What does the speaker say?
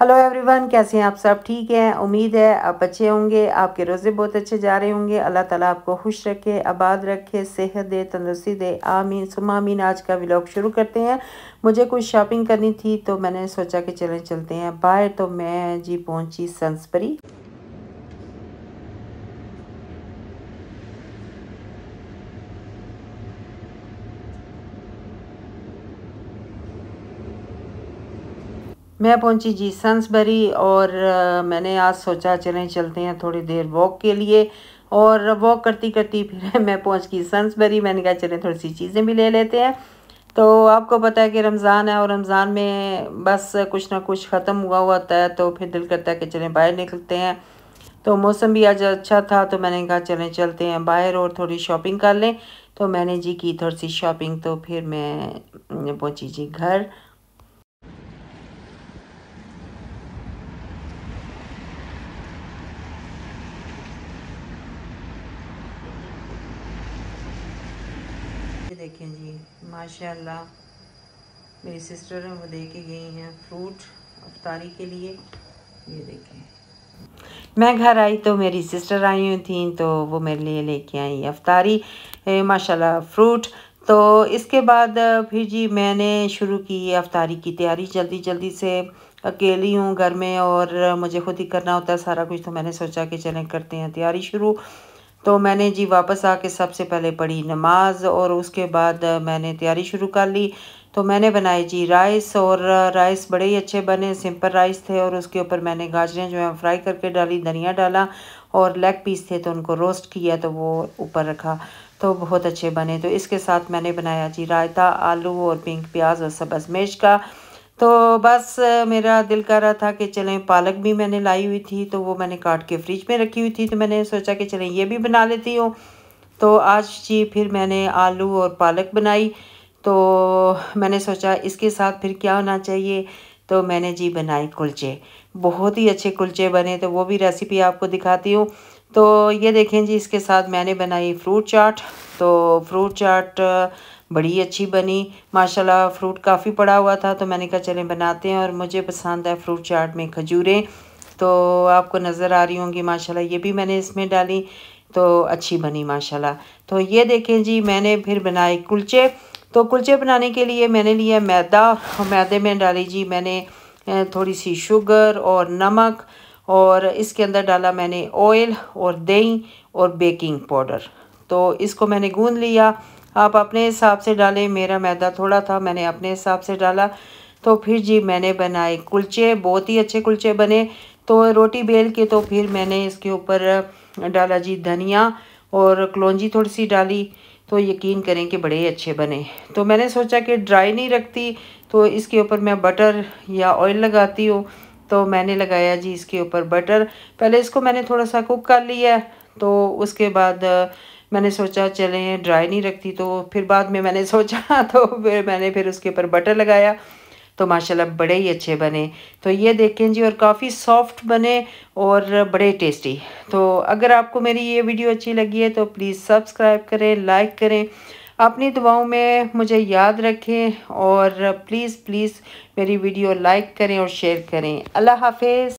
hello everyone कैसे हैं आप सब ठीक हैं उम्मीद है आप अच्छे होंगे आपके रोज़े बहुत अच्छे जा रहे होंगे अल्लाह ताला आपको खुश रखे आबाद रखे सेहत दे तंदुरुस्ती दे आमीन सुम आमीन आज का व्लॉग शुरू करते हैं मुझे कुछ शॉपिंग करनी थी तो मैंने सोचा कि चलें चलते हैं बाहर तो मैं जी पहुंची संसपरी मैं पहुंची जी सन्सबरी और मैंने आज सोचा चलें चलते हैं थोड़ी देर वॉक के लिए और वॉक करती करती फिर मैं पहुंच गई सन्सबरी मैंने कहा चलें थोड़ी सी चीज़ें भी ले लेते हैं तो आपको पता है कि रमज़ान है और रमज़ान में बस कुछ ना कुछ ख़त्म हुआ हुआ होता है तो फिर दिल करता है कि चलें बाहर निकलते हैं तो मौसम भी आज अच्छा था तो मैंने कहा चलें चलते हैं बाहर और थोड़ी शॉपिंग कर लें तो मैंने जी की थोड़ी सी शॉपिंग तो फिर मैं पहुँची जी घर देखें जी माशाल्लाह मेरी सिस्टर वो दे के गई हैं फ्रूट अफतारी के लिए ये देखें मैं घर आई तो मेरी सिस्टर आई हुई थी तो वो मेरे लिए लेके आई अफतारी माशाल्लाह फ्रूट तो इसके बाद फिर जी मैंने शुरू की अफतारी की तैयारी जल्दी जल्दी से अकेली हूँ घर में और मुझे खुद ही करना होता है सारा कुछ तो मैंने सोचा कि चलें करते हैं तैयारी शुरू तो मैंने जी वापस आके सबसे पहले पढ़ी नमाज और उसके बाद मैंने तैयारी शुरू कर ली तो मैंने बनाए जी राइस और राइस बड़े ही अच्छे बने सिंपल राइस थे और उसके ऊपर मैंने गाजरें जो है फ्राई करके डाली धनिया डाला और लेग पीस थे तो उनको रोस्ट किया तो वो ऊपर रखा तो बहुत अच्छे बने तो इसके साथ मैंने बनाया जी रायता आलू और पिंक प्याज और सब्ज़ मिर्च का तो बस मेरा दिल कर रहा था कि चलें पालक भी मैंने लाई हुई थी तो वो मैंने काट के फ्रिज में रखी हुई थी तो मैंने सोचा कि चलें ये भी बना लेती हूँ तो आज जी फिर मैंने आलू और पालक बनाई तो मैंने सोचा इसके साथ फिर क्या होना चाहिए तो मैंने जी बनाए कुलचे बहुत ही अच्छे कुलचे बने तो वो भी रेसिपी आपको दिखाती हूँ तो ये देखें जी इसके साथ मैंने बनाई फ्रूट चाट तो फ्रूट चाट बड़ी अच्छी बनी माशाल्लाह फ्रूट काफ़ी पड़ा हुआ था तो मैंने कहा चलें बनाते हैं और मुझे पसंद है फ्रूट चाट में खजूरें तो आपको नज़र आ रही होंगी माशाल्लाह ये भी मैंने इसमें डाली तो अच्छी बनी माशाल्लाह तो ये देखें जी मैंने फिर बनाए कुलचे तो कुलचे बनाने के लिए मैंने लिया मैदा मैदे में डाली जी मैंने थोड़ी सी शुगर और नमक और इसके अंदर डाला मैंने ऑयल और दही और बेकिंग पाउडर तो इसको मैंने गूंद लिया आप अपने हिसाब से डालें मेरा मैदा थोड़ा था मैंने अपने हिसाब से डाला तो फिर जी मैंने बनाए कुलचे बहुत ही अच्छे कुलचे बने तो रोटी बेल के तो फिर मैंने इसके ऊपर डाला जी धनिया और कलौजी थोड़ी सी डाली तो यकीन करें कि बड़े अच्छे बने तो मैंने सोचा कि ड्राई नहीं रखती तो इसके ऊपर मैं बटर या ऑयल लगाती हूँ तो मैंने लगाया जी इसके ऊपर बटर पहले इसको मैंने थोड़ा सा कुक कर लिया तो उसके बाद मैंने सोचा चलें ड्राई नहीं रखती तो फिर बाद में मैंने सोचा तो फिर मैंने फिर उसके ऊपर बटर लगाया तो माशाल्लाह बड़े ही अच्छे बने तो ये देखें जी और काफ़ी सॉफ्ट बने और बड़े टेस्टी तो अगर आपको मेरी ये वीडियो अच्छी लगी है तो प्लीज़ सब्सक्राइब करें लाइक करें अपनी दुआओं में मुझे याद रखें और प्लीज़ प्लीज़ मेरी वीडियो लाइक करें और शेयर करें अल्लाह हाफिज़